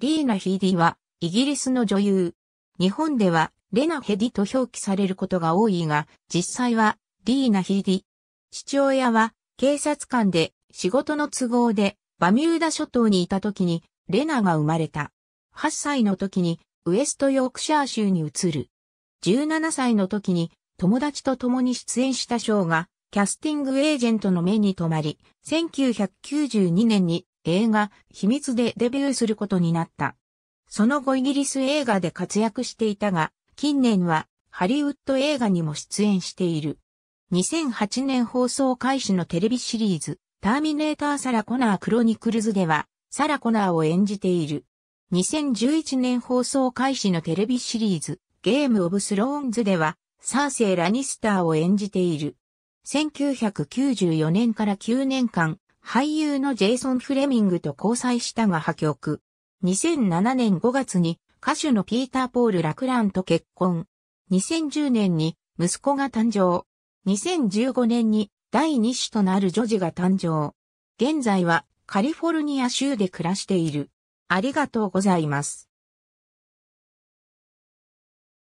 リーナ・ヒーディは、イギリスの女優。日本では、レナ・ヘディと表記されることが多いが、実際は、リーナ・ヒーディ。父親は、警察官で、仕事の都合で、バミューダ諸島にいた時に、レナが生まれた。8歳の時に、ウエストヨークシャー州に移る。17歳の時に、友達と共に出演したショーが、キャスティングエージェントの目に留まり、1992年に映画、秘密でデビューすることになった。その後イギリス映画で活躍していたが、近年はハリウッド映画にも出演している。2008年放送開始のテレビシリーズ、ターミネーターサラコナークロニクルズでは、サラコナーを演じている。2011年放送開始のテレビシリーズ、ゲームオブスローンズでは、サーセイ・ラニスターを演じている。1994年から9年間、俳優のジェイソン・フレミングと交際したが破局。2007年5月に歌手のピーター・ポール・ラクランと結婚。2010年に息子が誕生。2015年に第2子となる女児が誕生。現在はカリフォルニア州で暮らしている。ありがとうございます。